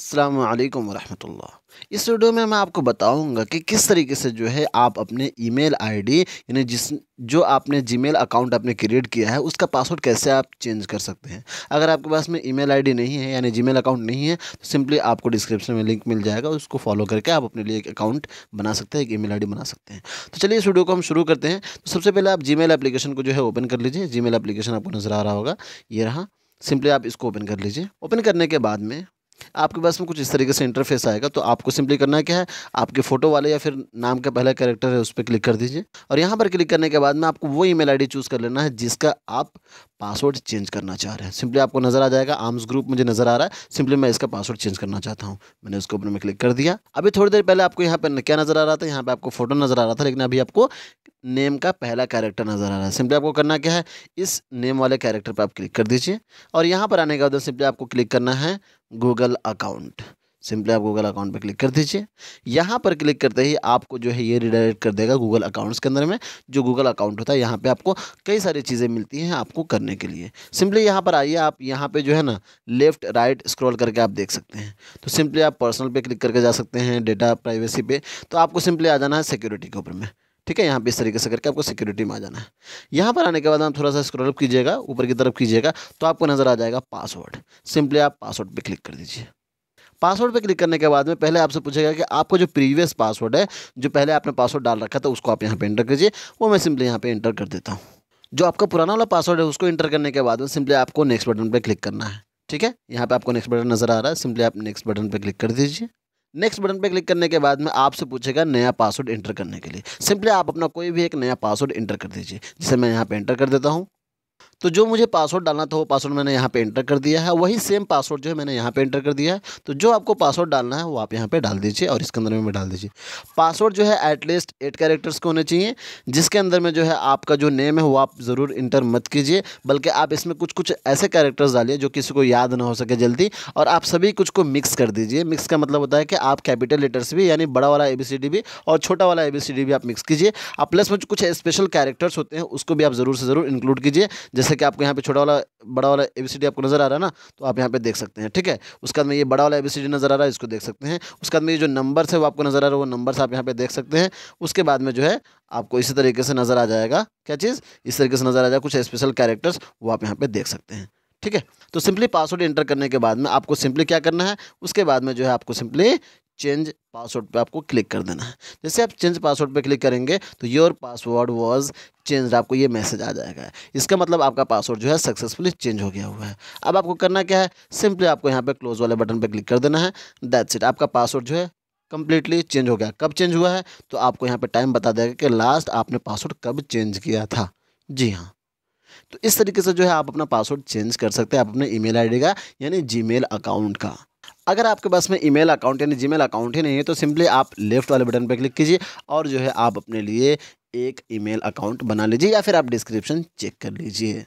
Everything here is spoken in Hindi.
अस्सलाम वालेकुम वरहमतुल्लाह इस वीडियो में मैं आपको बताऊंगा कि किस तरीके से जो है आप अपने ईमेल आईडी यानी जिस जो आपने जीमेल अकाउंट आपने क्रिएट किया है उसका पासवर्ड कैसे आप चेंज कर सकते हैं अगर आपके पास में ईमेल आईडी नहीं है यानी जीमेल अकाउंट नहीं है तो सिंपली आपको डिस्क्रिप्शन में लिंक मिल जाएगा उसको फॉलो करके आप अपने लिए एक अकाउंट बना सकते हैं एक ई मेल बना सकते हैं तो चलिए इस वीडियो को हम शुरू करते हैं तो सबसे पहले आप जी मेल को जो है ओपन कर लीजिए जी मेल आपको नज़र आ रहा होगा ये रहा सिंपली आप इसको ओपन कर लीजिए ओपन करने के बाद में आपके पास में कुछ इस तरीके से इंटरफेस आएगा तो आपको सिंपली करना क्या है आपके फोटो वाले या फिर नाम का पहला कैरेक्टर है उस पर क्लिक कर दीजिए और यहाँ पर क्लिक करने के बाद में आपको वो ईमेल आईडी चूज़ कर लेना है जिसका आप पासवर्ड चेंज करना चाह रहे हैं सिंपली आपको नज़र आ जाएगा आर्म्स ग्रुप मुझे नज़र आ रहा है सिंपली मैं इसका पासवर्ड चेंज करना चाहता हूँ मैंने उसको ऊपर में क्लिक कर दिया अभी थोड़ी देर पहले आपको यहाँ पर क्या नज़र आ रहा था यहाँ पर आपको फोटो नज़र आ रहा था लेकिन अभी आपको नेम का पहला कैरेक्टर नज़र आ रहा है सिंपली आपको करना क्या है इस नेम वाले कैरेक्टर पर आप क्लिक कर दीजिए और यहाँ पर आने के बाद सिंपली आपको क्लिक करना है गूगल अकाउंट सिंपली आप गूगल अकाउंट पर क्लिक कर दीजिए यहाँ पर क्लिक करते ही आपको जो है ये रिडायरेक्ट कर देगा गूगल अकाउंट्स के अंदर में जो गूगल अकाउंट होता है यहाँ पे आपको कई सारी चीज़ें मिलती हैं आपको करने के लिए सिंपली यहाँ पर आइए आप यहाँ पे जो है ना लेफ्ट राइट स्क्रॉल करके आप देख सकते हैं तो सिंपली आप पर्सनल पर क्लिक करके जा सकते हैं डेटा प्राइवेसी पर तो आपको सिंपली आ जाना है सिक्योरिटी के ऊपर में ठीक है यहाँ पे इस तरीके से करके आपको सिक्योरिटी में आ जाना है यहाँ पर आने के बाद आप थोड़ा सा स्क्रॉलअप कीजिएगा ऊपर की तरफ कीजिएगा तो आपको नज़र आ जाएगा पासवर्ड सिंपली आप पासवर्ड पर क्लिक कर दीजिए पासवर्ड पे क्लिक करने के बाद में पहले आपसे पूछेगा कि आपको जो प्रीवियस पासवर्ड है जो पहले आपने पासवर्ड डाल रखा था उसको आप यहाँ पे एंटर कीजिए वो मैं सिंपली यहाँ पे एंटर कर देता हूँ जो आपका पुराना वाला पासवर्ड है उसको एंटर करने के बाद में सिंपली आपको नेक्स्ट बटन पर क्लिक करना है ठीक है यहाँ पर आपको नेक्स्ट बटन नज़र आ रहा है सिंपली आप नेक्स्ट बटन पर क्लिक कर दीजिए नेक्स्ट बटन पे क्लिक करने के बाद में आपसे पूछेगा नया पासवर्ड एंटर करने के लिए सिंपली आप अपना कोई भी एक नया पासवर्ड एंटर कर दीजिए जिसे मैं यहाँ पे एंटर कर देता हूँ तो जो मुझे पासवर्ड डालना था वो पासवर्ड मैंने यहाँ पे एंटर कर दिया है वही सेम पासवर्ड जो है मैंने यहाँ पे एंटर कर दिया है तो जो आपको पासवर्ड डालना है वो आप यहाँ पे डाल दीजिए और इसके अंदर में डाल दीजिए पासवर्ड जो है एटलीस्ट एट कैरेक्टर्स के होने चाहिए जिसके अंदर में जो है आपका जो नेम है वो आप ज़रूर इंटर मत कीजिए बल्कि आप इसमें कुछ कुछ ऐसे कैरेक्टर्स डालिए जो किसी को याद ना हो सके जल्दी और आप सभी कुछ को मिक्स कर दीजिए मिक्स का मतलब होता है कि आप कैपिटल लेटर्स भी यानी बड़ा वाला ए बी सी डी भी और छोटा वाला ए बी सी डी भी आप मिक्स कीजिए आप प्लस में कुछ स्पेशल कैरेक्टर्स होते हैं उसको भी आप ज़रूर से ज़रूर इंक्लूड कीजिए जैसे जैसे कि आपको यहाँ पे छोटा वाला बड़ा वाला ए आपको नज़र आ रहा है ना तो आप यहाँ पे देख सकते हैं ठीक है उसके बाद में ये बड़ा वाला ए नज़र आ रहा है इसको देख सकते हैं उसके बाद में ये जो नंबर्स है वो आपको नज़र आ रहा है वो नंबर्स आप यहाँ पे देख सकते हैं उसके बाद में जो है आपको इसी तरीके से नज़र आ जाएगा क्या चीज़ इस तरीके से नज़र आ जाएगा कुछ स्पेशल कैरेक्टर्स वो आप यहाँ पर देख सकते हैं ठीक है तो सिंपली पासवर्ड एंटर करने के बाद में आपको सिंपली क्या करना है उसके बाद में जो है आपको सिंपली चेंज पासवर्ड पे आपको क्लिक कर देना है जैसे आप चेंज पासवर्ड पे क्लिक करेंगे तो योर पासवर्ड वाज चेंज आपको ये मैसेज आ जाएगा इसका मतलब आपका पासवर्ड जो है सक्सेसफुली चेंज हो गया हुआ है अब आपको करना क्या है सिंपली आपको यहाँ पे क्लोज वाले बटन पे क्लिक कर देना है दैट्स इट आपका पासवर्ड जो है कम्प्लीटली चेंज हो गया कब चेंज हुआ है तो आपको यहाँ पर टाइम बता देगा कि लास्ट आपने पासवर्ड कब चेंज किया था जी हाँ तो इस तरीके से जो है आप अपना पासवर्ड चेंज कर सकते हैं आप अपने ईमेल आईडी का यानी जीमेल अकाउंट का अगर आपके पास में ईमेल अकाउंट यानी जीमेल अकाउंट ही नहीं है तो सिंपली आप लेफ्ट वाले बटन पर क्लिक कीजिए और जो है आप अपने लिए एक ईमेल अकाउंट बना लीजिए या फिर आप डिस्क्रिप्शन चेक कर लीजिए